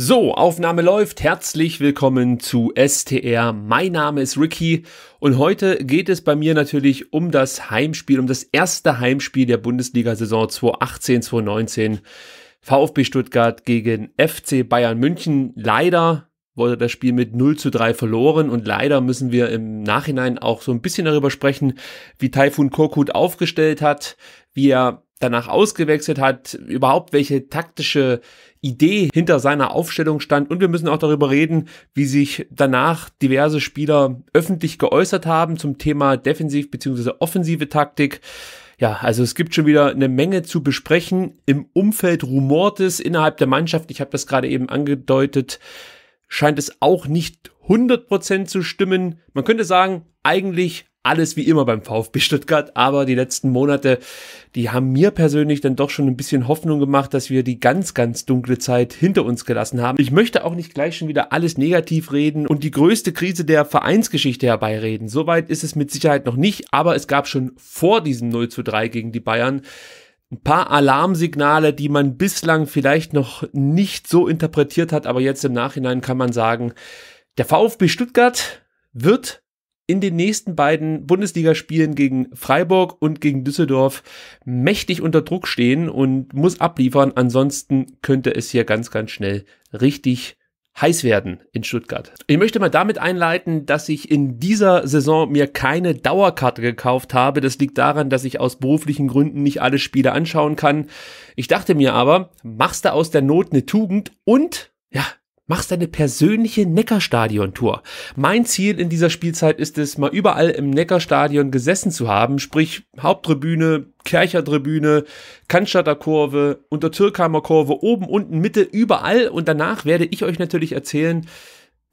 So, Aufnahme läuft. Herzlich willkommen zu STR. Mein Name ist Ricky und heute geht es bei mir natürlich um das Heimspiel, um das erste Heimspiel der Bundesliga-Saison 2018-2019. VfB Stuttgart gegen FC Bayern München. Leider wurde das Spiel mit 0 zu 3 verloren und leider müssen wir im Nachhinein auch so ein bisschen darüber sprechen, wie Taifun Korkut aufgestellt hat, wie er danach ausgewechselt hat, überhaupt welche taktische Idee hinter seiner Aufstellung stand. Und wir müssen auch darüber reden, wie sich danach diverse Spieler öffentlich geäußert haben zum Thema Defensiv- bzw. offensive Taktik. Ja, also es gibt schon wieder eine Menge zu besprechen. Im Umfeld Rumortes innerhalb der Mannschaft. Ich habe das gerade eben angedeutet. Scheint es auch nicht 100% zu stimmen. Man könnte sagen, eigentlich alles wie immer beim VfB Stuttgart, aber die letzten Monate, die haben mir persönlich dann doch schon ein bisschen Hoffnung gemacht, dass wir die ganz, ganz dunkle Zeit hinter uns gelassen haben. Ich möchte auch nicht gleich schon wieder alles negativ reden und die größte Krise der Vereinsgeschichte herbeireden. Soweit ist es mit Sicherheit noch nicht, aber es gab schon vor diesem 0 zu 3 gegen die Bayern ein paar Alarmsignale, die man bislang vielleicht noch nicht so interpretiert hat, aber jetzt im Nachhinein kann man sagen, der VfB Stuttgart wird in den nächsten beiden Bundesligaspielen gegen Freiburg und gegen Düsseldorf mächtig unter Druck stehen und muss abliefern. Ansonsten könnte es hier ganz, ganz schnell richtig heiß werden in Stuttgart. Ich möchte mal damit einleiten, dass ich in dieser Saison mir keine Dauerkarte gekauft habe. Das liegt daran, dass ich aus beruflichen Gründen nicht alle Spiele anschauen kann. Ich dachte mir aber, machst du aus der Not eine Tugend und ja, machst deine persönliche Neckarstadion-Tour. Mein Ziel in dieser Spielzeit ist es, mal überall im Neckarstadion gesessen zu haben, sprich Haupttribüne, Kerchertribüne, Cannstatter Kurve, Untertürkheimer Kurve, oben, unten, Mitte, überall. Und danach werde ich euch natürlich erzählen,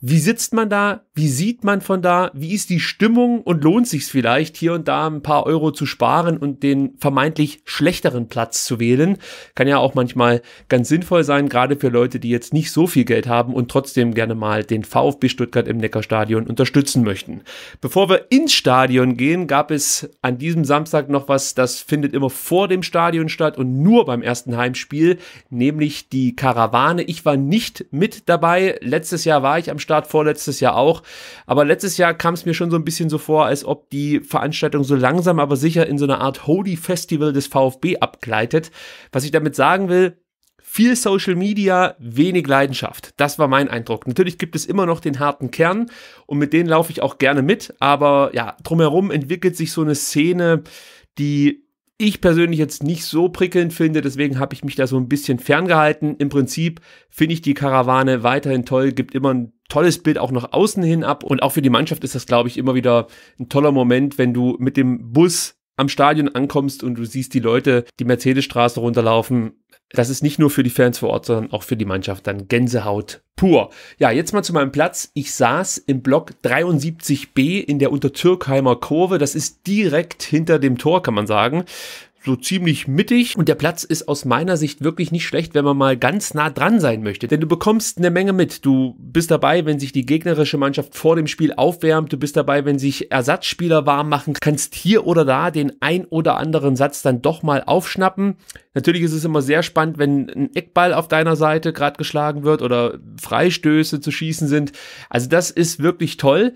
wie sitzt man da? Wie sieht man von da? Wie ist die Stimmung? Und lohnt sich vielleicht, hier und da ein paar Euro zu sparen und den vermeintlich schlechteren Platz zu wählen? Kann ja auch manchmal ganz sinnvoll sein, gerade für Leute, die jetzt nicht so viel Geld haben und trotzdem gerne mal den VfB Stuttgart im Neckarstadion unterstützen möchten. Bevor wir ins Stadion gehen, gab es an diesem Samstag noch was, das findet immer vor dem Stadion statt und nur beim ersten Heimspiel, nämlich die Karawane. Ich war nicht mit dabei. Letztes Jahr war ich am Saisonstart vor Jahr auch. Aber letztes Jahr kam es mir schon so ein bisschen so vor, als ob die Veranstaltung so langsam aber sicher in so eine Art Holy Festival des VfB abgleitet. Was ich damit sagen will, viel Social Media, wenig Leidenschaft. Das war mein Eindruck. Natürlich gibt es immer noch den harten Kern und mit denen laufe ich auch gerne mit, aber ja, drumherum entwickelt sich so eine Szene, die ich persönlich jetzt nicht so prickelnd finde, deswegen habe ich mich da so ein bisschen ferngehalten. Im Prinzip finde ich die Karawane weiterhin toll, gibt immer ein tolles Bild auch nach außen hin ab und auch für die Mannschaft ist das, glaube ich, immer wieder ein toller Moment, wenn du mit dem Bus am Stadion ankommst und du siehst die Leute die Mercedesstraße runterlaufen das ist nicht nur für die Fans vor Ort, sondern auch für die Mannschaft dann Gänsehaut pur. Ja, jetzt mal zu meinem Platz. Ich saß im Block 73b in der Untertürkheimer Kurve. Das ist direkt hinter dem Tor, kann man sagen so ziemlich mittig und der Platz ist aus meiner Sicht wirklich nicht schlecht, wenn man mal ganz nah dran sein möchte. Denn du bekommst eine Menge mit. Du bist dabei, wenn sich die gegnerische Mannschaft vor dem Spiel aufwärmt. Du bist dabei, wenn sich Ersatzspieler warm machen. Kannst hier oder da den ein oder anderen Satz dann doch mal aufschnappen. Natürlich ist es immer sehr spannend, wenn ein Eckball auf deiner Seite gerade geschlagen wird oder Freistöße zu schießen sind. Also das ist wirklich toll.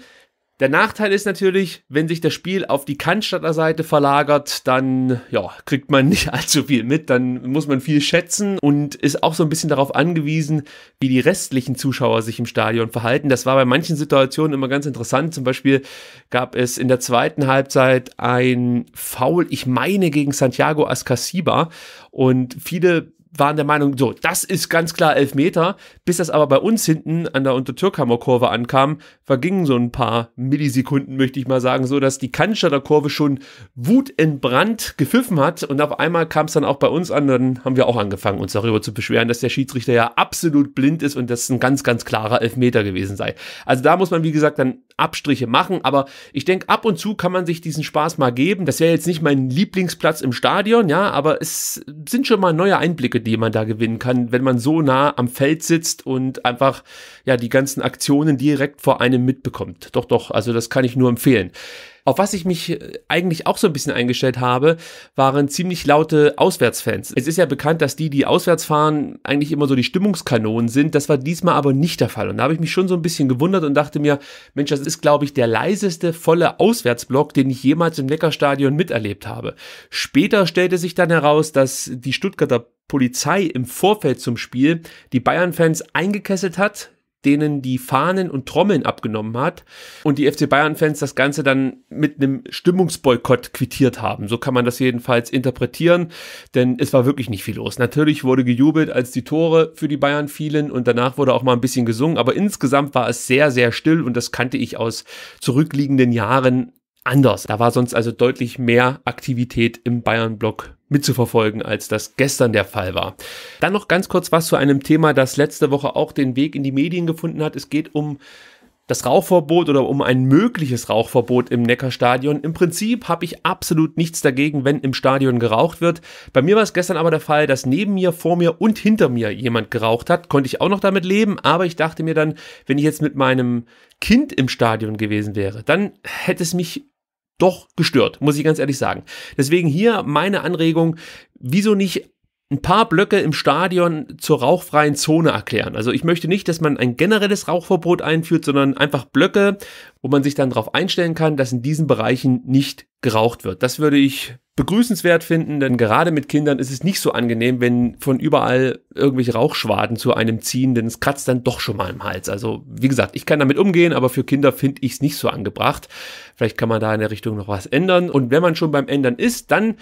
Der Nachteil ist natürlich, wenn sich das Spiel auf die Cannstatter Seite verlagert, dann ja, kriegt man nicht allzu viel mit, dann muss man viel schätzen und ist auch so ein bisschen darauf angewiesen, wie die restlichen Zuschauer sich im Stadion verhalten. Das war bei manchen Situationen immer ganz interessant. Zum Beispiel gab es in der zweiten Halbzeit ein Foul, ich meine, gegen Santiago Ascasiba und viele waren der Meinung, so, das ist ganz klar Elfmeter. Bis das aber bei uns hinten an der Untertürkheimer Kurve ankam, vergingen so ein paar Millisekunden, möchte ich mal sagen, so dass die der Kurve schon wutentbrannt gepfiffen hat. Und auf einmal kam es dann auch bei uns an, dann haben wir auch angefangen, uns darüber zu beschweren, dass der Schiedsrichter ja absolut blind ist und das ein ganz, ganz klarer Elfmeter gewesen sei. Also da muss man, wie gesagt, dann Abstriche machen, aber ich denke, ab und zu kann man sich diesen Spaß mal geben. Das wäre jetzt nicht mein Lieblingsplatz im Stadion, ja, aber es sind schon mal neue Einblicke, die man da gewinnen kann, wenn man so nah am Feld sitzt und einfach ja die ganzen Aktionen direkt vor einem mitbekommt. Doch, doch, also das kann ich nur empfehlen. Auf was ich mich äh, eigentlich auch so ein bisschen eingestellt habe, waren ziemlich laute Auswärtsfans. Es ist ja bekannt, dass die, die auswärts fahren, eigentlich immer so die Stimmungskanonen sind. Das war diesmal aber nicht der Fall. Und da habe ich mich schon so ein bisschen gewundert und dachte mir, Mensch, das ist, glaube ich, der leiseste volle Auswärtsblock, den ich jemals im Neckarstadion miterlebt habe. Später stellte sich dann heraus, dass die Stuttgarter Polizei im Vorfeld zum Spiel die Bayern-Fans eingekesselt hat, denen die Fahnen und Trommeln abgenommen hat und die FC Bayern-Fans das Ganze dann mit einem Stimmungsboykott quittiert haben. So kann man das jedenfalls interpretieren, denn es war wirklich nicht viel los. Natürlich wurde gejubelt, als die Tore für die Bayern fielen und danach wurde auch mal ein bisschen gesungen, aber insgesamt war es sehr, sehr still und das kannte ich aus zurückliegenden Jahren anders. Da war sonst also deutlich mehr Aktivität im Bayern-Block mitzuverfolgen, als das gestern der Fall war. Dann noch ganz kurz was zu einem Thema, das letzte Woche auch den Weg in die Medien gefunden hat. Es geht um das Rauchverbot oder um ein mögliches Rauchverbot im Neckarstadion. Im Prinzip habe ich absolut nichts dagegen, wenn im Stadion geraucht wird. Bei mir war es gestern aber der Fall, dass neben mir, vor mir und hinter mir jemand geraucht hat. Konnte ich auch noch damit leben, aber ich dachte mir dann, wenn ich jetzt mit meinem Kind im Stadion gewesen wäre, dann hätte es mich doch gestört, muss ich ganz ehrlich sagen. Deswegen hier meine Anregung, wieso nicht ein paar Blöcke im Stadion zur rauchfreien Zone erklären. Also ich möchte nicht, dass man ein generelles Rauchverbot einführt, sondern einfach Blöcke, wo man sich dann darauf einstellen kann, dass in diesen Bereichen nicht geraucht wird. Das würde ich begrüßenswert finden, denn gerade mit Kindern ist es nicht so angenehm, wenn von überall irgendwelche Rauchschwaden zu einem ziehen, denn es kratzt dann doch schon mal im Hals. Also wie gesagt, ich kann damit umgehen, aber für Kinder finde ich es nicht so angebracht. Vielleicht kann man da in der Richtung noch was ändern. Und wenn man schon beim Ändern ist, dann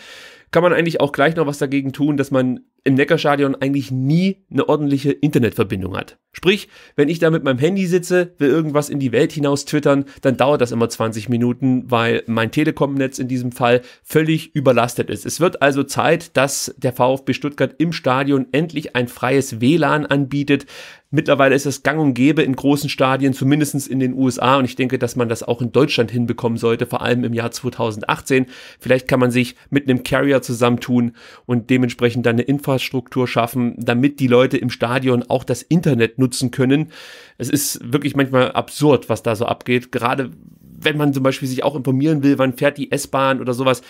kann man eigentlich auch gleich noch was dagegen tun, dass man im Neckarstadion eigentlich nie eine ordentliche Internetverbindung hat. Sprich, wenn ich da mit meinem Handy sitze, will irgendwas in die Welt hinaus twittern, dann dauert das immer 20 Minuten, weil mein Telekom-Netz in diesem Fall völlig überlastet ist. Es wird also Zeit, dass der VfB Stuttgart im Stadion endlich ein freies WLAN anbietet. Mittlerweile ist es gang und gäbe in großen Stadien, zumindest in den USA. Und ich denke, dass man das auch in Deutschland hinbekommen sollte, vor allem im Jahr 2018. Vielleicht kann man sich mit einem Carrier zusammentun und dementsprechend dann eine Infrastruktur schaffen, damit die Leute im Stadion auch das Internet nutzen können. Es ist wirklich manchmal absurd, was da so abgeht. Gerade wenn man zum Beispiel sich auch informieren will, wann fährt die S-Bahn oder sowas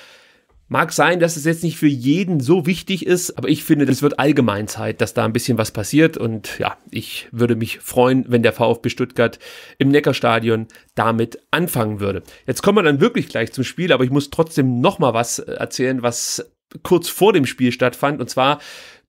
Mag sein, dass es jetzt nicht für jeden so wichtig ist, aber ich finde, es wird allgemein Zeit, dass da ein bisschen was passiert. Und ja, ich würde mich freuen, wenn der VfB Stuttgart im Neckarstadion damit anfangen würde. Jetzt kommen wir dann wirklich gleich zum Spiel, aber ich muss trotzdem nochmal was äh, erzählen, was kurz vor dem Spiel stattfand. Und zwar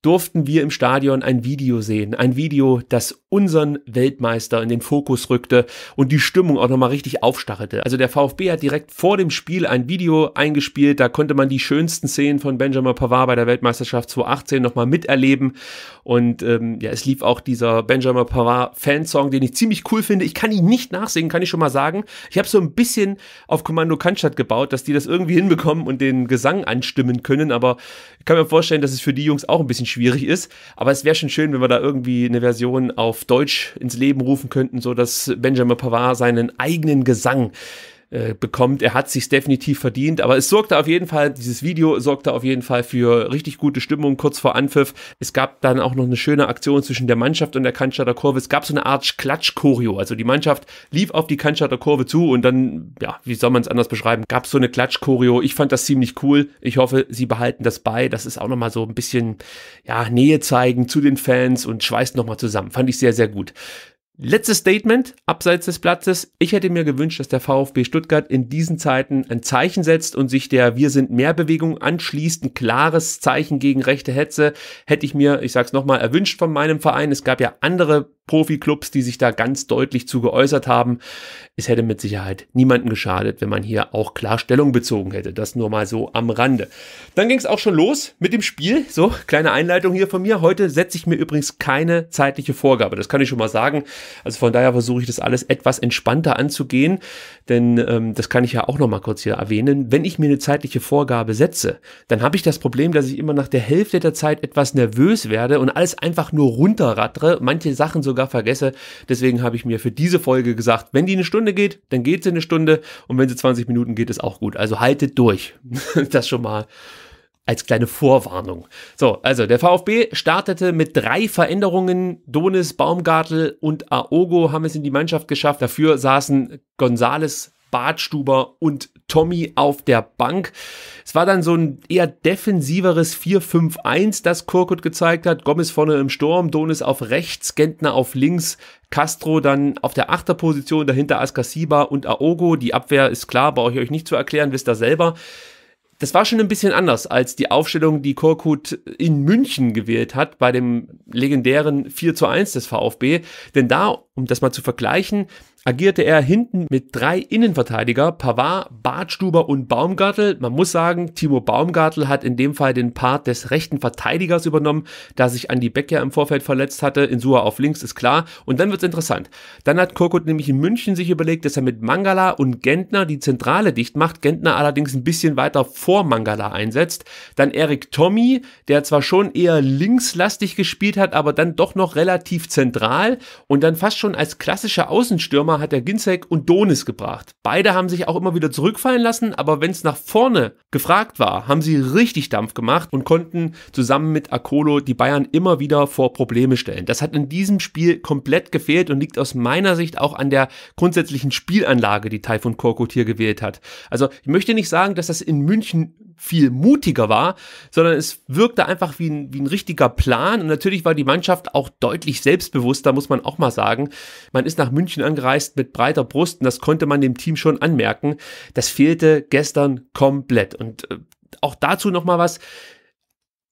durften wir im Stadion ein Video sehen. Ein Video, das unseren Weltmeister in den Fokus rückte und die Stimmung auch nochmal richtig aufstachelte. Also der VfB hat direkt vor dem Spiel ein Video eingespielt, da konnte man die schönsten Szenen von Benjamin Pavard bei der Weltmeisterschaft 2018 nochmal miterleben und ähm, ja, es lief auch dieser Benjamin Pavard Fansong, den ich ziemlich cool finde. Ich kann ihn nicht nachsingen, kann ich schon mal sagen. Ich habe so ein bisschen auf Kommando Cannstatt gebaut, dass die das irgendwie hinbekommen und den Gesang anstimmen können, aber ich kann mir vorstellen, dass es für die Jungs auch ein bisschen schwierig ist, aber es wäre schon schön, wenn wir da irgendwie eine Version auf auf Deutsch ins Leben rufen könnten, so dass Benjamin Pavard seinen eigenen Gesang äh, bekommt. Er hat sich definitiv verdient, aber es sorgte auf jeden Fall, dieses Video sorgte auf jeden Fall für richtig gute Stimmung kurz vor Anpfiff. Es gab dann auch noch eine schöne Aktion zwischen der Mannschaft und der Cannstatter Kurve. Es gab so eine Art klatsch also die Mannschaft lief auf die Cannstatter Kurve zu und dann, ja, wie soll man es anders beschreiben, gab es so eine klatsch Ich fand das ziemlich cool. Ich hoffe, sie behalten das bei. Das ist auch nochmal so ein bisschen, ja, Nähe zeigen zu den Fans und schweißt nochmal zusammen. Fand ich sehr, sehr gut. Letztes Statement abseits des Platzes. Ich hätte mir gewünscht, dass der VfB Stuttgart in diesen Zeiten ein Zeichen setzt und sich der Wir sind mehr Bewegung anschließt. Ein klares Zeichen gegen rechte Hetze hätte ich mir, ich sag's nochmal, erwünscht von meinem Verein. Es gab ja andere Profiklubs, die sich da ganz deutlich zu geäußert haben. Es hätte mit Sicherheit niemanden geschadet, wenn man hier auch klar Stellung bezogen hätte. Das nur mal so am Rande. Dann ging es auch schon los mit dem Spiel. So, kleine Einleitung hier von mir. Heute setze ich mir übrigens keine zeitliche Vorgabe. Das kann ich schon mal sagen. Also von daher versuche ich das alles etwas entspannter anzugehen, denn ähm, das kann ich ja auch noch mal kurz hier erwähnen. Wenn ich mir eine zeitliche Vorgabe setze, dann habe ich das Problem, dass ich immer nach der Hälfte der Zeit etwas nervös werde und alles einfach nur runterrattere. Manche Sachen sogar sogar vergesse. Deswegen habe ich mir für diese Folge gesagt, wenn die eine Stunde geht, dann geht sie eine Stunde und wenn sie 20 Minuten geht, ist auch gut. Also haltet durch. das schon mal als kleine Vorwarnung. So, also der VfB startete mit drei Veränderungen. Donis, Baumgartel und Aogo haben es in die Mannschaft geschafft. Dafür saßen Gonzales, Bartstuber und Tommy auf der Bank. Es war dann so ein eher defensiveres 4-5-1, das Korkut gezeigt hat. Gomez vorne im Sturm, Donis auf rechts, Gentner auf links, Castro dann auf der Achterposition, dahinter Askasiba und Aogo. Die Abwehr ist klar, brauche ich euch nicht zu erklären, wisst ihr selber. Das war schon ein bisschen anders als die Aufstellung, die Korkut in München gewählt hat, bei dem legendären 4 zu 1 des VfB. Denn da, um das mal zu vergleichen, agierte er hinten mit drei Innenverteidiger, Pavard, Bartstuber und Baumgartel. Man muss sagen, Timo Baumgartel hat in dem Fall den Part des rechten Verteidigers übernommen, da sich Andy Beck ja im Vorfeld verletzt hatte. Insua auf links ist klar. Und dann wird es interessant. Dann hat Korkut nämlich in München sich überlegt, dass er mit Mangala und Gentner die Zentrale dicht macht. Gentner allerdings ein bisschen weiter vor Mangala einsetzt. Dann Erik Tommy, der zwar schon eher linkslastig gespielt hat, aber dann doch noch relativ zentral und dann fast schon als klassischer Außenstürmer hat er Ginzek und Donis gebracht. Beide haben sich auch immer wieder zurückfallen lassen, aber wenn es nach vorne gefragt war, haben sie richtig Dampf gemacht und konnten zusammen mit Akolo die Bayern immer wieder vor Probleme stellen. Das hat in diesem Spiel komplett gefehlt und liegt aus meiner Sicht auch an der grundsätzlichen Spielanlage, die Taifun Korkut hier gewählt hat. Also ich möchte nicht sagen, dass das in München viel mutiger war, sondern es wirkte einfach wie ein, wie ein richtiger Plan und natürlich war die Mannschaft auch deutlich selbstbewusster, muss man auch mal sagen. Man ist nach München angereist, reist mit breiter Brust und das konnte man dem Team schon anmerken. Das fehlte gestern komplett. Und äh, auch dazu nochmal was.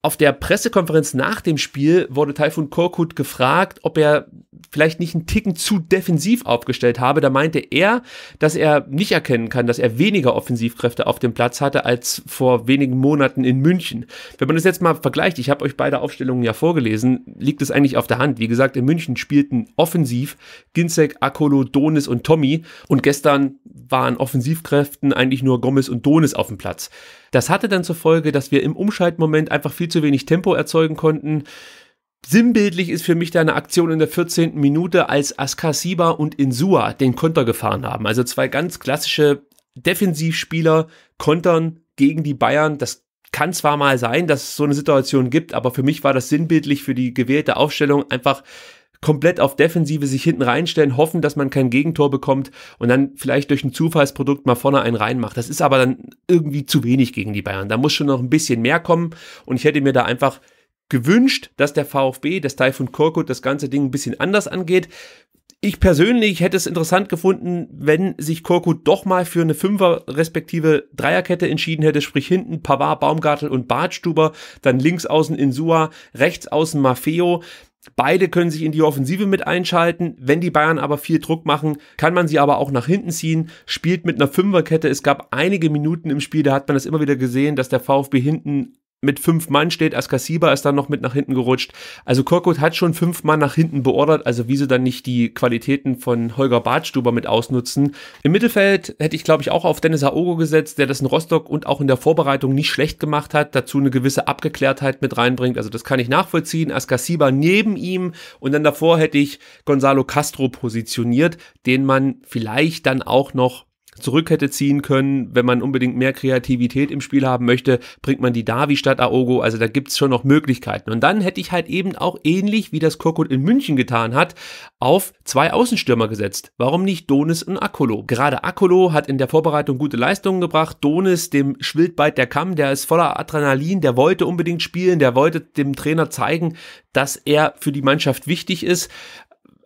Auf der Pressekonferenz nach dem Spiel wurde Taifun Korkut gefragt, ob er vielleicht nicht einen Ticken zu defensiv aufgestellt habe. Da meinte er, dass er nicht erkennen kann, dass er weniger Offensivkräfte auf dem Platz hatte als vor wenigen Monaten in München. Wenn man das jetzt mal vergleicht, ich habe euch beide Aufstellungen ja vorgelesen, liegt es eigentlich auf der Hand. Wie gesagt, in München spielten offensiv Ginzek, Akolo, Donis und Tommy und gestern waren Offensivkräften eigentlich nur Gomez und Donis auf dem Platz. Das hatte dann zur Folge, dass wir im Umschaltmoment einfach viel zu wenig Tempo erzeugen konnten. Sinnbildlich ist für mich da eine Aktion in der 14. Minute, als Askasiba und Insua den Konter gefahren haben. Also zwei ganz klassische Defensivspieler kontern gegen die Bayern. Das kann zwar mal sein, dass es so eine Situation gibt, aber für mich war das sinnbildlich für die gewählte Aufstellung einfach komplett auf Defensive sich hinten reinstellen, hoffen, dass man kein Gegentor bekommt und dann vielleicht durch ein Zufallsprodukt mal vorne einen reinmacht. Das ist aber dann irgendwie zu wenig gegen die Bayern. Da muss schon noch ein bisschen mehr kommen und ich hätte mir da einfach gewünscht, dass der VfB, das Taifun Korkut das ganze Ding ein bisschen anders angeht. Ich persönlich hätte es interessant gefunden, wenn sich Korkut doch mal für eine Fünfer respektive Dreierkette entschieden hätte, sprich hinten Pavard, Baumgartel und Bartstuber, dann links außen Insua, rechts außen Maffeo. Beide können sich in die Offensive mit einschalten. Wenn die Bayern aber viel Druck machen, kann man sie aber auch nach hinten ziehen. Spielt mit einer Fünferkette. Es gab einige Minuten im Spiel, da hat man das immer wieder gesehen, dass der VfB hinten mit fünf Mann steht. Askasiba ist dann noch mit nach hinten gerutscht. Also Korkut hat schon fünf Mann nach hinten beordert. Also wieso dann nicht die Qualitäten von Holger Bartstuber mit ausnutzen? Im Mittelfeld hätte ich, glaube ich, auch auf Dennis Aogo gesetzt, der das in Rostock und auch in der Vorbereitung nicht schlecht gemacht hat. Dazu eine gewisse Abgeklärtheit mit reinbringt. Also das kann ich nachvollziehen. Askasiba neben ihm und dann davor hätte ich Gonzalo Castro positioniert, den man vielleicht dann auch noch zurück hätte ziehen können. Wenn man unbedingt mehr Kreativität im Spiel haben möchte, bringt man die Davi statt Aogo. Also da gibt's schon noch Möglichkeiten. Und dann hätte ich halt eben auch ähnlich wie das Korkut in München getan hat, auf zwei Außenstürmer gesetzt. Warum nicht Donis und Akolo? Gerade Akolo hat in der Vorbereitung gute Leistungen gebracht. Donis, dem Schwildbeit der Kamm, der ist voller Adrenalin, der wollte unbedingt spielen, der wollte dem Trainer zeigen, dass er für die Mannschaft wichtig ist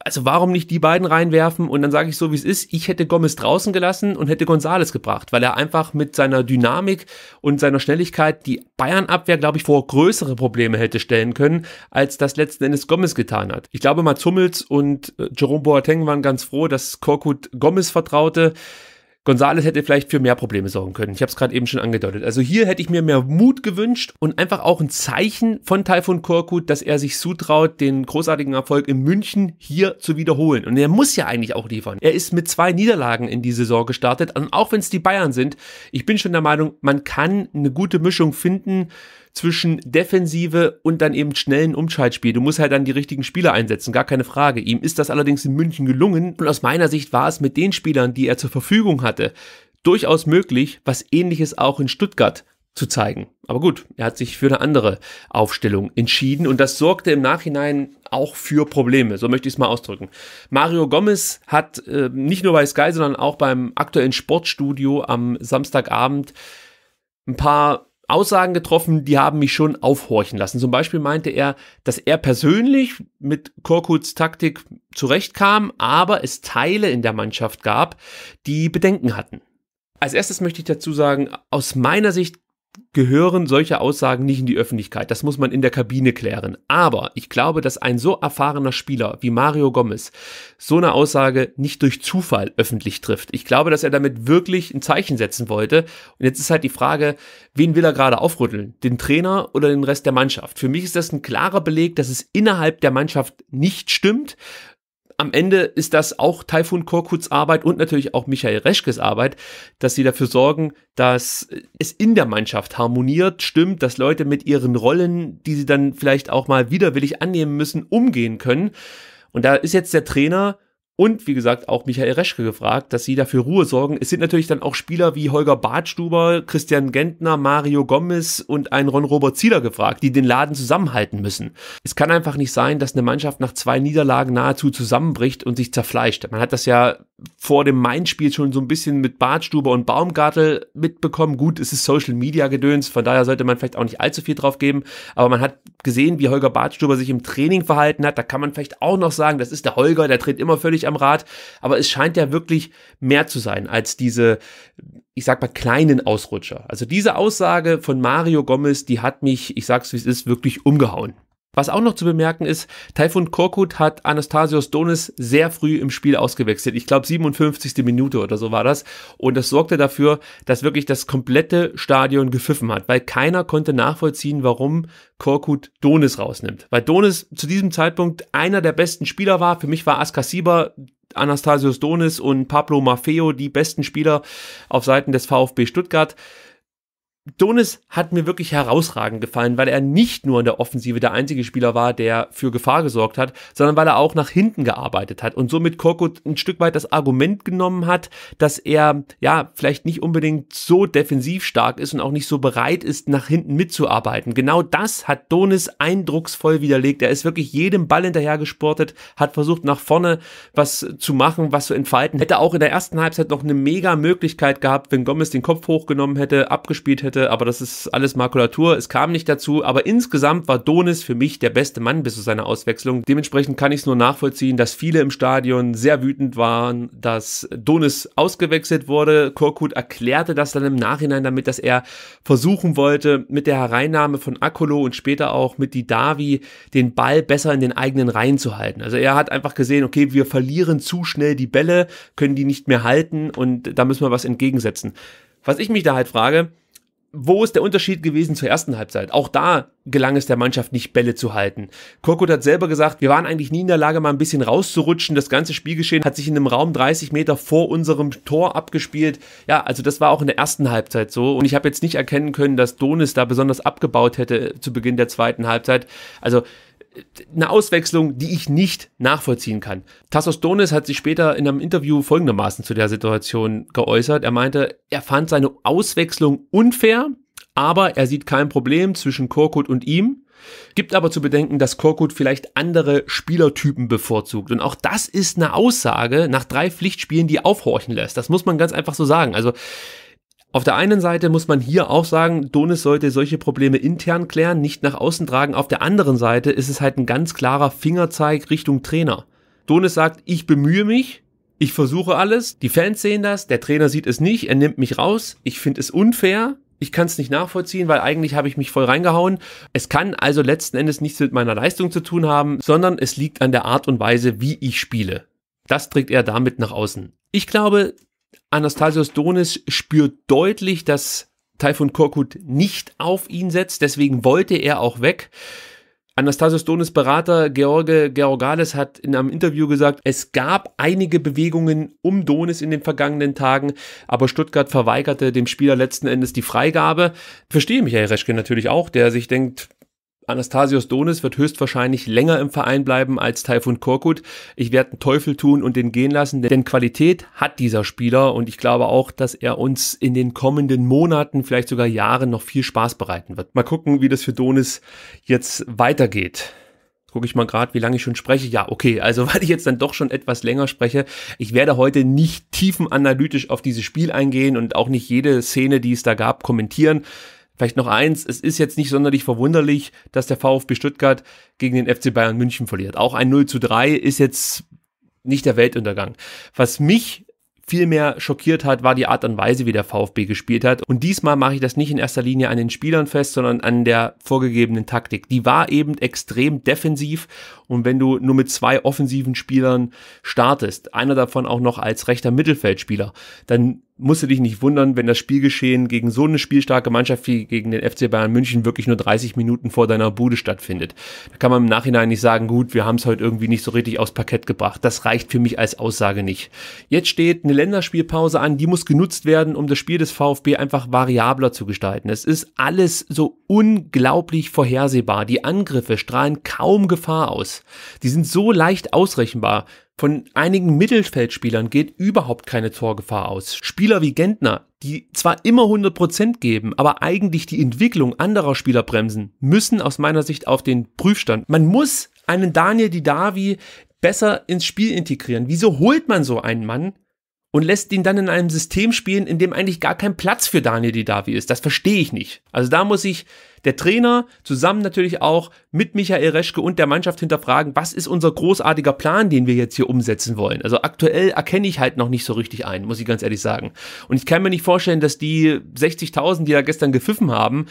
also warum nicht die beiden reinwerfen und dann sage ich so, wie es ist, ich hätte Gomez draußen gelassen und hätte Gonzales gebracht, weil er einfach mit seiner Dynamik und seiner Schnelligkeit die Bayern-Abwehr, glaube ich, vor größere Probleme hätte stellen können, als das letzten Endes Gomez getan hat. Ich glaube, Mats Hummels und äh, Jerome Boateng waren ganz froh, dass Korkut Gomez vertraute. Gonzales hätte vielleicht für mehr Probleme sorgen können. Ich habe es gerade eben schon angedeutet. Also hier hätte ich mir mehr Mut gewünscht und einfach auch ein Zeichen von Taifun Korkut, dass er sich zutraut, den großartigen Erfolg in München hier zu wiederholen. Und er muss ja eigentlich auch liefern. Er ist mit zwei Niederlagen in die Saison gestartet. Und auch wenn es die Bayern sind, ich bin schon der Meinung, man kann eine gute Mischung finden zwischen Defensive und dann eben schnellen Umschaltspiel. Du musst halt dann die richtigen Spieler einsetzen, gar keine Frage. Ihm ist das allerdings in München gelungen und aus meiner Sicht war es mit den Spielern, die er zur Verfügung hatte, durchaus möglich, was ähnliches auch in Stuttgart zu zeigen. Aber gut, er hat sich für eine andere Aufstellung entschieden und das sorgte im Nachhinein auch für Probleme, so möchte ich es mal ausdrücken. Mario Gomez hat äh, nicht nur bei Sky, sondern auch beim aktuellen Sportstudio am Samstagabend ein paar Aussagen getroffen, die haben mich schon aufhorchen lassen. Zum Beispiel meinte er, dass er persönlich mit Korkuts Taktik zurechtkam, aber es Teile in der Mannschaft gab, die Bedenken hatten. Als erstes möchte ich dazu sagen, aus meiner Sicht gehören solche Aussagen nicht in die Öffentlichkeit. Das muss man in der Kabine klären. Aber ich glaube, dass ein so erfahrener Spieler wie Mario Gomez so eine Aussage nicht durch Zufall öffentlich trifft. Ich glaube, dass er damit wirklich ein Zeichen setzen wollte. Und jetzt ist halt die Frage, wen will er gerade aufrütteln? Den Trainer oder den Rest der Mannschaft? Für mich ist das ein klarer Beleg, dass es innerhalb der Mannschaft nicht stimmt am Ende ist das auch Taifun Korkuts Arbeit und natürlich auch Michael Reschkes Arbeit, dass sie dafür sorgen, dass es in der Mannschaft harmoniert, stimmt, dass Leute mit ihren Rollen, die sie dann vielleicht auch mal widerwillig annehmen müssen, umgehen können. Und da ist jetzt der Trainer und wie gesagt, auch Michael Reschke gefragt, dass sie dafür Ruhe sorgen. Es sind natürlich dann auch Spieler wie Holger Bartstuber, Christian Gentner, Mario Gomez und ein Ron-Robert Zieler gefragt, die den Laden zusammenhalten müssen. Es kann einfach nicht sein, dass eine Mannschaft nach zwei Niederlagen nahezu zusammenbricht und sich zerfleischt. Man hat das ja vor dem Main-Spiel schon so ein bisschen mit Bartstuber und Baumgartel mitbekommen. Gut, es ist Social Media Gedöns, von daher sollte man vielleicht auch nicht allzu viel drauf geben, aber man hat gesehen, wie Holger Bartstuber sich im Training verhalten hat. Da kann man vielleicht auch noch sagen, das ist der Holger, der tritt immer völlig am Rad, aber es scheint ja wirklich mehr zu sein als diese, ich sag mal, kleinen Ausrutscher. Also diese Aussage von Mario Gomez, die hat mich, ich sag's wie es ist, wirklich umgehauen. Was auch noch zu bemerken ist, Taifun Korkut hat Anastasios Donis sehr früh im Spiel ausgewechselt. Ich glaube 57. Minute oder so war das. Und das sorgte dafür, dass wirklich das komplette Stadion gepfiffen hat, weil keiner konnte nachvollziehen, warum Korkut Donis rausnimmt. Weil Donis zu diesem Zeitpunkt einer der besten Spieler war. Für mich war Askasiba Anastasios Donis und Pablo Maffeo die besten Spieler auf Seiten des VfB Stuttgart. Donis hat mir wirklich herausragend gefallen, weil er nicht nur in der Offensive der einzige Spieler war, der für Gefahr gesorgt hat, sondern weil er auch nach hinten gearbeitet hat und somit Korkut ein Stück weit das Argument genommen hat, dass er ja vielleicht nicht unbedingt so defensiv stark ist und auch nicht so bereit ist, nach hinten mitzuarbeiten. Genau das hat Donis eindrucksvoll widerlegt. Er ist wirklich jedem Ball hinterher gesportet, hat versucht nach vorne was zu machen, was zu entfalten. Hätte auch in der ersten Halbzeit noch eine mega Möglichkeit gehabt, wenn Gomez den Kopf hochgenommen hätte, abgespielt hätte hätte, aber das ist alles Makulatur. Es kam nicht dazu, aber insgesamt war Donis für mich der beste Mann bis zu seiner Auswechslung. Dementsprechend kann ich es nur nachvollziehen, dass viele im Stadion sehr wütend waren, dass Donis ausgewechselt wurde. Korkut erklärte das dann im Nachhinein damit, dass er versuchen wollte, mit der Hereinnahme von Akolo und später auch mit Didavi den Ball besser in den eigenen Reihen zu halten. Also er hat einfach gesehen, okay, wir verlieren zu schnell die Bälle, können die nicht mehr halten und da müssen wir was entgegensetzen. Was ich mich da halt frage, wo ist der Unterschied gewesen zur ersten Halbzeit? Auch da gelang es der Mannschaft nicht, Bälle zu halten. Kurkut hat selber gesagt, wir waren eigentlich nie in der Lage, mal ein bisschen rauszurutschen. Das ganze Spielgeschehen hat sich in einem Raum 30 Meter vor unserem Tor abgespielt. Ja, also das war auch in der ersten Halbzeit so. Und ich habe jetzt nicht erkennen können, dass Donis da besonders abgebaut hätte zu Beginn der zweiten Halbzeit. Also eine Auswechslung, die ich nicht nachvollziehen kann. Tassos Donis hat sich später in einem Interview folgendermaßen zu der Situation geäußert. Er meinte, er fand seine Auswechslung unfair, aber er sieht kein Problem zwischen Korkut und ihm. Gibt aber zu bedenken, dass Korkut vielleicht andere Spielertypen bevorzugt. Und auch das ist eine Aussage nach drei Pflichtspielen, die aufhorchen lässt. Das muss man ganz einfach so sagen. Also auf der einen Seite muss man hier auch sagen, Donis sollte solche Probleme intern klären, nicht nach außen tragen. Auf der anderen Seite ist es halt ein ganz klarer Fingerzeig Richtung Trainer. Donis sagt, ich bemühe mich, ich versuche alles, die Fans sehen das, der Trainer sieht es nicht, er nimmt mich raus, ich finde es unfair, ich kann es nicht nachvollziehen, weil eigentlich habe ich mich voll reingehauen. Es kann also letzten Endes nichts mit meiner Leistung zu tun haben, sondern es liegt an der Art und Weise, wie ich spiele. Das trägt er damit nach außen. Ich glaube, Anastasios Donis spürt deutlich, dass Taifun Korkut nicht auf ihn setzt, deswegen wollte er auch weg. Anastasios Donis Berater George Georgales hat in einem Interview gesagt, es gab einige Bewegungen um Donis in den vergangenen Tagen, aber Stuttgart verweigerte dem Spieler letzten Endes die Freigabe. Verstehe Michael Reschke natürlich auch, der sich denkt, Anastasios Donis wird höchstwahrscheinlich länger im Verein bleiben als Taifun Korkut. Ich werde einen Teufel tun und den gehen lassen, denn Qualität hat dieser Spieler und ich glaube auch, dass er uns in den kommenden Monaten, vielleicht sogar Jahren noch viel Spaß bereiten wird. Mal gucken, wie das für Donis jetzt weitergeht. Gucke ich mal gerade, wie lange ich schon spreche. Ja, okay, also weil ich jetzt dann doch schon etwas länger spreche, ich werde heute nicht tiefenanalytisch auf dieses Spiel eingehen und auch nicht jede Szene, die es da gab, kommentieren. Vielleicht noch eins, es ist jetzt nicht sonderlich verwunderlich, dass der VfB Stuttgart gegen den FC Bayern München verliert. Auch ein 0 zu 3 ist jetzt nicht der Weltuntergang. Was mich viel schockiert hat, war die Art und Weise, wie der VfB gespielt hat. Und diesmal mache ich das nicht in erster Linie an den Spielern fest, sondern an der vorgegebenen Taktik. Die war eben extrem defensiv und wenn du nur mit zwei offensiven Spielern startest, einer davon auch noch als rechter Mittelfeldspieler, dann musst du dich nicht wundern, wenn das Spielgeschehen gegen so eine spielstarke Mannschaft wie gegen den FC Bayern München wirklich nur 30 Minuten vor deiner Bude stattfindet. Da kann man im Nachhinein nicht sagen, gut, wir haben es heute irgendwie nicht so richtig aufs Parkett gebracht. Das reicht für mich als Aussage nicht. Jetzt steht eine Länderspielpause an, die muss genutzt werden, um das Spiel des VfB einfach variabler zu gestalten. Es ist alles so unglaublich vorhersehbar. Die Angriffe strahlen kaum Gefahr aus. Die sind so leicht ausrechenbar. Von einigen Mittelfeldspielern geht überhaupt keine Torgefahr aus. Spieler wie Gentner, die zwar immer 100% geben, aber eigentlich die Entwicklung anderer Spieler bremsen, müssen aus meiner Sicht auf den Prüfstand. Man muss einen Daniel Didavi besser ins Spiel integrieren. Wieso holt man so einen Mann, und lässt ihn dann in einem System spielen, in dem eigentlich gar kein Platz für Daniel Didavi ist. Das verstehe ich nicht. Also da muss ich der Trainer zusammen natürlich auch mit Michael Reschke und der Mannschaft hinterfragen, was ist unser großartiger Plan, den wir jetzt hier umsetzen wollen. Also aktuell erkenne ich halt noch nicht so richtig ein, muss ich ganz ehrlich sagen. Und ich kann mir nicht vorstellen, dass die 60.000, die da gestern gepfiffen haben,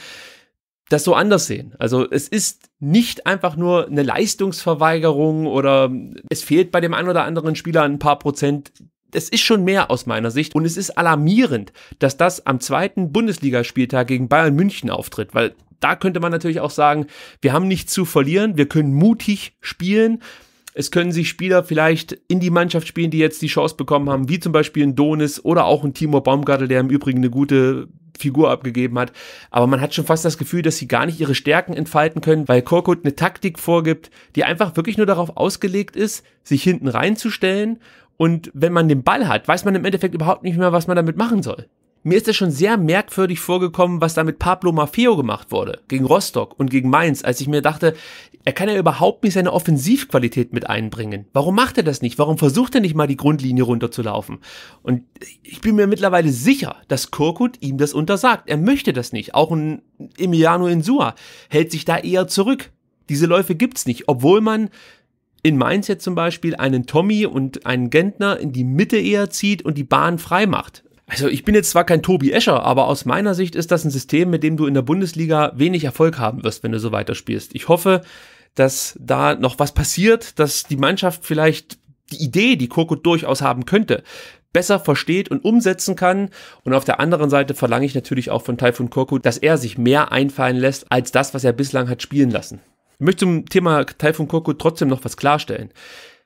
das so anders sehen. Also es ist nicht einfach nur eine Leistungsverweigerung oder es fehlt bei dem einen oder anderen Spieler ein paar Prozent es ist schon mehr aus meiner Sicht und es ist alarmierend, dass das am zweiten Bundesligaspieltag gegen Bayern München auftritt, weil da könnte man natürlich auch sagen, wir haben nichts zu verlieren, wir können mutig spielen. Es können sich Spieler vielleicht in die Mannschaft spielen, die jetzt die Chance bekommen haben, wie zum Beispiel ein Donis oder auch ein Timo Baumgartel, der im Übrigen eine gute Figur abgegeben hat. Aber man hat schon fast das Gefühl, dass sie gar nicht ihre Stärken entfalten können, weil Korkut eine Taktik vorgibt, die einfach wirklich nur darauf ausgelegt ist, sich hinten reinzustellen und wenn man den Ball hat, weiß man im Endeffekt überhaupt nicht mehr, was man damit machen soll. Mir ist es schon sehr merkwürdig vorgekommen, was da mit Pablo Maffeo gemacht wurde, gegen Rostock und gegen Mainz, als ich mir dachte, er kann ja überhaupt nicht seine Offensivqualität mit einbringen. Warum macht er das nicht? Warum versucht er nicht mal die Grundlinie runterzulaufen? Und ich bin mir mittlerweile sicher, dass Kurkut ihm das untersagt. Er möchte das nicht. Auch ein Emiliano Insua hält sich da eher zurück. Diese Läufe gibt's nicht, obwohl man in Mainz jetzt zum Beispiel einen Tommy und einen Gentner in die Mitte eher zieht und die Bahn frei macht. Also ich bin jetzt zwar kein Tobi Escher, aber aus meiner Sicht ist das ein System, mit dem du in der Bundesliga wenig Erfolg haben wirst, wenn du so weiterspielst. Ich hoffe, dass da noch was passiert, dass die Mannschaft vielleicht die Idee, die Koko durchaus haben könnte, besser versteht und umsetzen kann. Und auf der anderen Seite verlange ich natürlich auch von Taifun Korkut, dass er sich mehr einfallen lässt als das, was er bislang hat spielen lassen. Ich möchte zum Thema Taifun Korku trotzdem noch was klarstellen.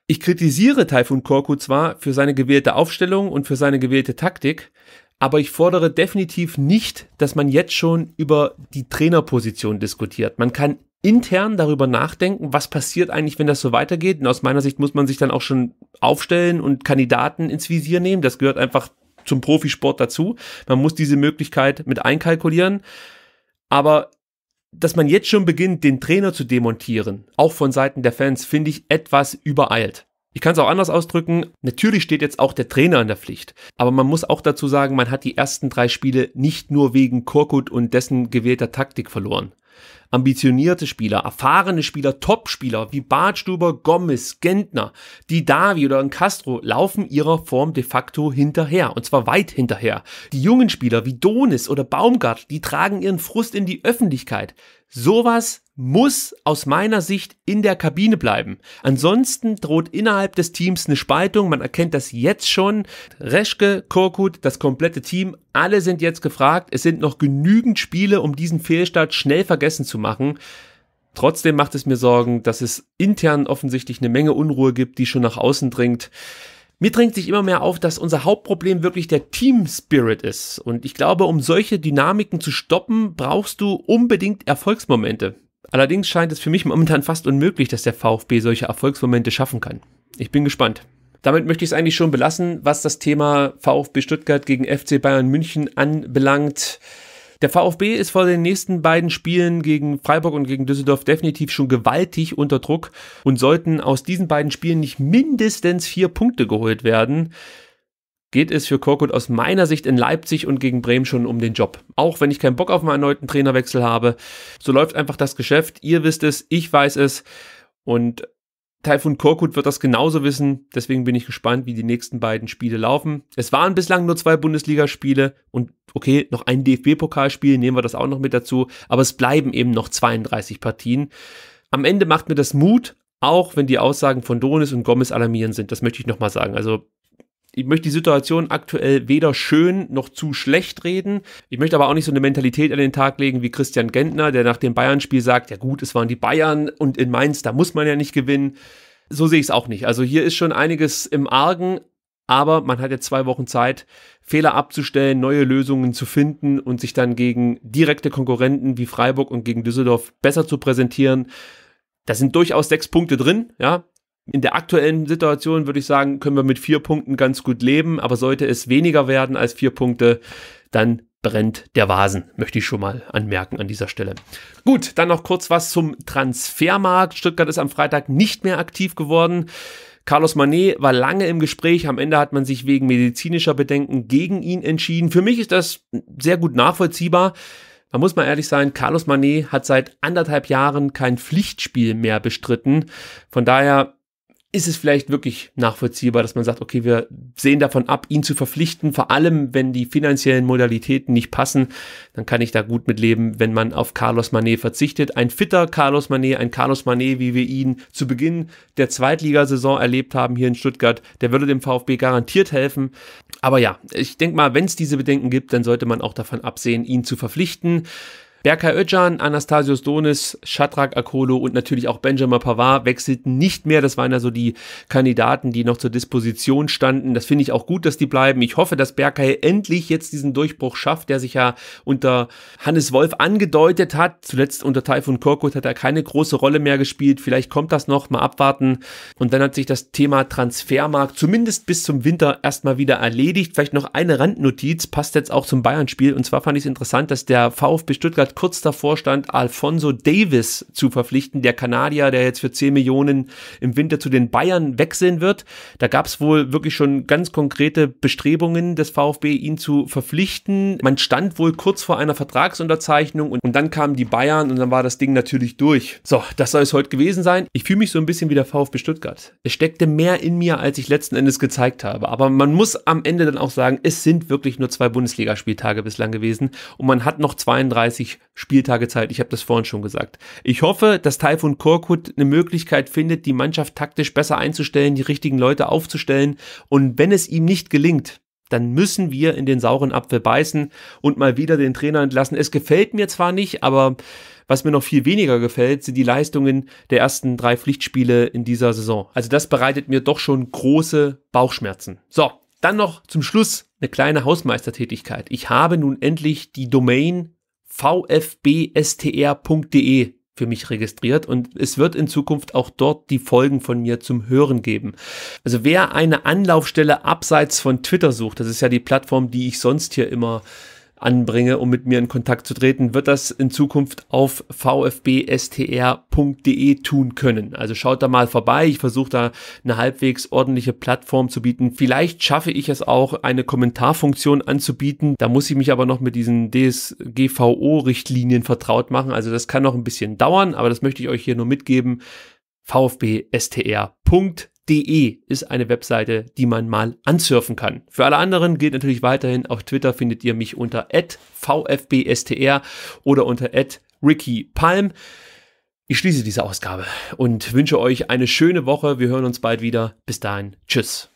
Ich kritisiere Taifun Korku zwar für seine gewählte Aufstellung und für seine gewählte Taktik, aber ich fordere definitiv nicht, dass man jetzt schon über die Trainerposition diskutiert. Man kann intern darüber nachdenken, was passiert eigentlich, wenn das so weitergeht. Und aus meiner Sicht muss man sich dann auch schon aufstellen und Kandidaten ins Visier nehmen. Das gehört einfach zum Profisport dazu. Man muss diese Möglichkeit mit einkalkulieren. Aber dass man jetzt schon beginnt, den Trainer zu demontieren, auch von Seiten der Fans, finde ich etwas übereilt. Ich kann es auch anders ausdrücken. Natürlich steht jetzt auch der Trainer in der Pflicht. Aber man muss auch dazu sagen, man hat die ersten drei Spiele nicht nur wegen Korkut und dessen gewählter Taktik verloren ambitionierte Spieler, erfahrene Spieler, Topspieler wie Bartstuber, Gomez, Gentner, Didavi oder Castro laufen ihrer Form de facto hinterher und zwar weit hinterher. Die jungen Spieler wie Donis oder Baumgart, die tragen ihren Frust in die Öffentlichkeit. Sowas muss aus meiner Sicht in der Kabine bleiben. Ansonsten droht innerhalb des Teams eine Spaltung. Man erkennt das jetzt schon. Reschke, Korkut, das komplette Team, alle sind jetzt gefragt. Es sind noch genügend Spiele, um diesen Fehlstart schnell vergessen zu machen. Trotzdem macht es mir Sorgen, dass es intern offensichtlich eine Menge Unruhe gibt, die schon nach außen dringt. Mir drängt sich immer mehr auf, dass unser Hauptproblem wirklich der Team Spirit ist. Und ich glaube, um solche Dynamiken zu stoppen, brauchst du unbedingt Erfolgsmomente. Allerdings scheint es für mich momentan fast unmöglich, dass der VfB solche Erfolgsmomente schaffen kann. Ich bin gespannt. Damit möchte ich es eigentlich schon belassen, was das Thema VfB Stuttgart gegen FC Bayern München anbelangt. Der VfB ist vor den nächsten beiden Spielen gegen Freiburg und gegen Düsseldorf definitiv schon gewaltig unter Druck und sollten aus diesen beiden Spielen nicht mindestens vier Punkte geholt werden, geht es für Korkut aus meiner Sicht in Leipzig und gegen Bremen schon um den Job. Auch wenn ich keinen Bock auf einen erneuten Trainerwechsel habe, so läuft einfach das Geschäft. Ihr wisst es, ich weiß es und Taifun Korkut wird das genauso wissen. Deswegen bin ich gespannt, wie die nächsten beiden Spiele laufen. Es waren bislang nur zwei Bundesligaspiele und okay, noch ein DFB-Pokalspiel, nehmen wir das auch noch mit dazu. Aber es bleiben eben noch 32 Partien. Am Ende macht mir das Mut, auch wenn die Aussagen von Donis und Gomez alarmierend sind. Das möchte ich nochmal sagen. Also ich möchte die Situation aktuell weder schön noch zu schlecht reden. Ich möchte aber auch nicht so eine Mentalität an den Tag legen wie Christian Gentner, der nach dem Bayern-Spiel sagt, ja gut, es waren die Bayern und in Mainz, da muss man ja nicht gewinnen. So sehe ich es auch nicht. Also hier ist schon einiges im Argen, aber man hat jetzt zwei Wochen Zeit, Fehler abzustellen, neue Lösungen zu finden und sich dann gegen direkte Konkurrenten wie Freiburg und gegen Düsseldorf besser zu präsentieren. Da sind durchaus sechs Punkte drin, ja. In der aktuellen Situation würde ich sagen, können wir mit vier Punkten ganz gut leben, aber sollte es weniger werden als vier Punkte, dann brennt der Vasen, möchte ich schon mal anmerken an dieser Stelle. Gut, dann noch kurz was zum Transfermarkt. Stuttgart ist am Freitag nicht mehr aktiv geworden. Carlos Manet war lange im Gespräch. Am Ende hat man sich wegen medizinischer Bedenken gegen ihn entschieden. Für mich ist das sehr gut nachvollziehbar. Man muss mal ehrlich sein, Carlos Manet hat seit anderthalb Jahren kein Pflichtspiel mehr bestritten. Von daher ist es vielleicht wirklich nachvollziehbar, dass man sagt, okay, wir sehen davon ab, ihn zu verpflichten, vor allem wenn die finanziellen Modalitäten nicht passen, dann kann ich da gut mit leben, wenn man auf Carlos Manet verzichtet. Ein fitter Carlos Manet, ein Carlos Manet, wie wir ihn zu Beginn der Zweitligasaison erlebt haben hier in Stuttgart, der würde dem VfB garantiert helfen. Aber ja, ich denke mal, wenn es diese Bedenken gibt, dann sollte man auch davon absehen, ihn zu verpflichten. Berkay Özcan, Anastasios Donis, Shadrach Akolo und natürlich auch Benjamin Pavard wechselten nicht mehr. Das waren ja so die Kandidaten, die noch zur Disposition standen. Das finde ich auch gut, dass die bleiben. Ich hoffe, dass Berkay endlich jetzt diesen Durchbruch schafft, der sich ja unter Hannes Wolf angedeutet hat. Zuletzt unter Taifun Korkut hat er keine große Rolle mehr gespielt. Vielleicht kommt das noch, mal abwarten. Und dann hat sich das Thema Transfermarkt zumindest bis zum Winter erstmal wieder erledigt. Vielleicht noch eine Randnotiz, passt jetzt auch zum Bayern-Spiel. Und zwar fand ich es interessant, dass der VfB Stuttgart kurz davor stand, Alfonso Davis zu verpflichten, der Kanadier, der jetzt für 10 Millionen im Winter zu den Bayern wechseln wird. Da gab es wohl wirklich schon ganz konkrete Bestrebungen des VfB, ihn zu verpflichten. Man stand wohl kurz vor einer Vertragsunterzeichnung und, und dann kamen die Bayern und dann war das Ding natürlich durch. So, das soll es heute gewesen sein. Ich fühle mich so ein bisschen wie der VfB Stuttgart. Es steckte mehr in mir, als ich letzten Endes gezeigt habe. Aber man muss am Ende dann auch sagen, es sind wirklich nur zwei Bundesligaspieltage bislang gewesen und man hat noch 32 Spieltage Zeit. Ich habe das vorhin schon gesagt. Ich hoffe, dass Taifun Korkut eine Möglichkeit findet, die Mannschaft taktisch besser einzustellen, die richtigen Leute aufzustellen. Und wenn es ihm nicht gelingt, dann müssen wir in den sauren Apfel beißen und mal wieder den Trainer entlassen. Es gefällt mir zwar nicht, aber was mir noch viel weniger gefällt, sind die Leistungen der ersten drei Pflichtspiele in dieser Saison. Also das bereitet mir doch schon große Bauchschmerzen. So, dann noch zum Schluss eine kleine Hausmeistertätigkeit. Ich habe nun endlich die Domain vfbstr.de für mich registriert und es wird in Zukunft auch dort die Folgen von mir zum Hören geben. Also wer eine Anlaufstelle abseits von Twitter sucht, das ist ja die Plattform, die ich sonst hier immer anbringe, um mit mir in Kontakt zu treten, wird das in Zukunft auf vfbstr.de tun können. Also schaut da mal vorbei. Ich versuche da eine halbwegs ordentliche Plattform zu bieten. Vielleicht schaffe ich es auch, eine Kommentarfunktion anzubieten. Da muss ich mich aber noch mit diesen DSGVO-Richtlinien vertraut machen. Also das kann noch ein bisschen dauern, aber das möchte ich euch hier nur mitgeben. vfbstr.de De ist eine Webseite, die man mal ansurfen kann. Für alle anderen gilt natürlich weiterhin, auf Twitter findet ihr mich unter @vfbstr oder unter @rickypalm. Ich schließe diese Ausgabe und wünsche euch eine schöne Woche. Wir hören uns bald wieder. Bis dahin, tschüss.